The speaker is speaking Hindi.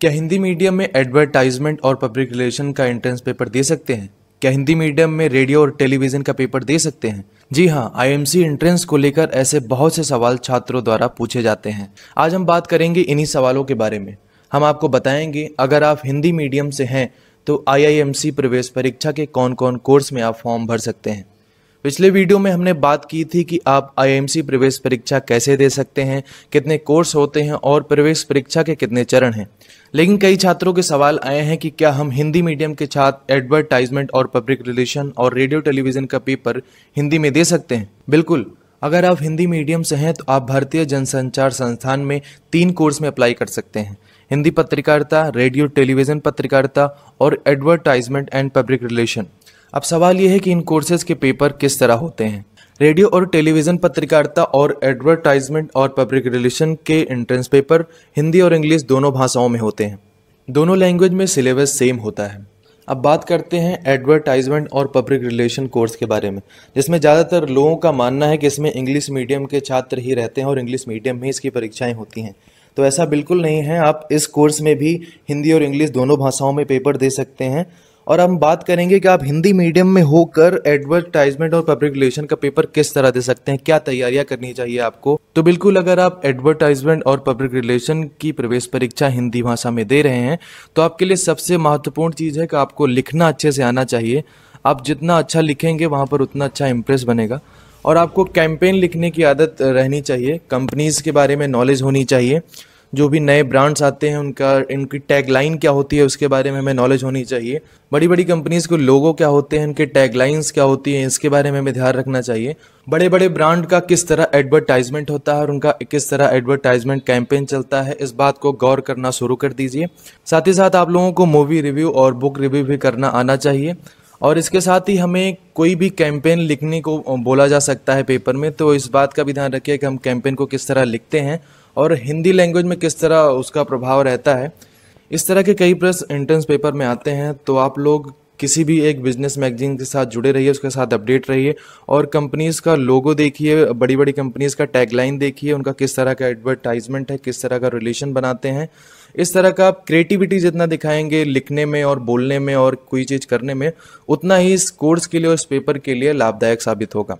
क्या हिंदी मीडियम में एडवर्टाइजमेंट और पब्लिक रिलेशन का एंट्रेंस पेपर दे सकते हैं क्या हिंदी मीडियम में रेडियो और टेलीविजन का पेपर दे सकते हैं जी हाँ आईएमसी एंट्रेंस को लेकर ऐसे बहुत से सवाल छात्रों द्वारा पूछे जाते हैं आज हम बात करेंगे इन्हीं सवालों के बारे में हम आपको बताएंगे अगर आप हिंदी मीडियम से हैं तो आईआईएमसी प्रवेश परीक्षा के कौन कौन कोर्स में आप फॉर्म भर सकते हैं पिछले वीडियो में हमने बात की थी कि आप आईएमसी प्रवेश परीक्षा कैसे दे सकते हैं कितने कोर्स होते हैं और प्रवेश परीक्षा के कितने चरण हैं लेकिन कई छात्रों के सवाल आए हैं कि क्या हम हिंदी मीडियम के छात्र एडवर्टाइजमेंट और पब्लिक रिलेशन और रेडियो टेलीविज़न का पेपर हिंदी में दे सकते हैं बिल्कुल अगर आप हिंदी मीडियम से हैं तो आप भारतीय जनसंचार संस्थान में तीन कोर्स में अप्लाई कर सकते हैं हिंदी पत्रकारिता रेडियो टेलीविज़न पत्रकारिता और एडवर्टाइजमेंट एंड पब्लिक रिलेशन अब सवाल यह है कि इन कोर्सेज के पेपर किस तरह होते हैं रेडियो और टेलीविजन पत्रकारिता और एडवर्टाइजमेंट और पब्लिक रिलेशन के एंट्रेंस पेपर हिंदी और इंग्लिश दोनों भाषाओं में होते हैं दोनों लैंग्वेज में सिलेबस सेम होता है अब बात करते हैं एडवर्टाइजमेंट और पब्लिक रिलेशन कोर्स के बारे में जिसमें ज़्यादातर लोगों का मानना है कि इसमें इंग्लिश मीडियम के छात्र ही रहते हैं और इंग्लिश मीडियम में इसकी परीक्षाएं होती हैं तो ऐसा बिल्कुल नहीं है आप इस कोर्स में भी हिंदी और इंग्लिश दोनों भाषाओं में पेपर दे सकते हैं और हम बात करेंगे कि आप हिंदी मीडियम में होकर एडवर्टाइजमेंट और पब्लिक रिलेशन का पेपर किस तरह दे सकते हैं क्या तैयारियां करनी चाहिए आपको तो बिल्कुल अगर आप एडवर्टाइजमेंट और पब्लिक रिलेशन की प्रवेश परीक्षा हिंदी भाषा में दे रहे हैं तो आपके लिए सबसे महत्वपूर्ण चीज़ है कि आपको लिखना अच्छे से आना चाहिए आप जितना अच्छा लिखेंगे वहाँ पर उतना अच्छा इम्प्रेस बनेगा और आपको कैंपेन लिखने की आदत रहनी चाहिए कंपनीज़ के बारे में नॉलेज होनी चाहिए जो भी नए ब्रांड्स आते हैं उनका इनकी टैगलाइन क्या होती है उसके बारे में हमें नॉलेज होनी चाहिए बड़ी बड़ी कंपनीज़ के लोगो क्या होते हैं इनके टैगलाइंस क्या होती हैं इसके बारे में हमें ध्यान रखना चाहिए बड़े बड़े ब्रांड का किस तरह एडवर्टाइजमेंट होता है और उनका किस तरह एडवर्टाइजमेंट कैंपेन चलता है इस बात को गौर करना शुरू कर दीजिए साथ ही साथ आप लोगों को मूवी रिव्यू और बुक रिव्यू भी करना आना चाहिए और इसके साथ ही हमें कोई भी कैंपेन लिखने को बोला जा सकता है पेपर में तो इस बात का भी ध्यान रखिए कि हम कैंपेन को किस तरह लिखते हैं और हिंदी लैंग्वेज में किस तरह उसका प्रभाव रहता है इस तरह के कई प्रश्न एंट्रेंस पेपर में आते हैं तो आप लोग किसी भी एक बिजनेस मैगजीन के साथ जुड़े रहिए उसके साथ अपडेट रहिए और कंपनीज़ का लोगो देखिए बड़ी बड़ी कंपनीज़ का टैगलाइन देखिए उनका किस तरह का एडवर्टाइजमेंट है किस तरह का रिलेशन बनाते हैं इस तरह का आप क्रिएटिविटी जितना दिखाएंगे लिखने में और बोलने में और कोई चीज़ करने में उतना ही इस कोर्स के लिए और इस पेपर के लिए लाभदायक साबित होगा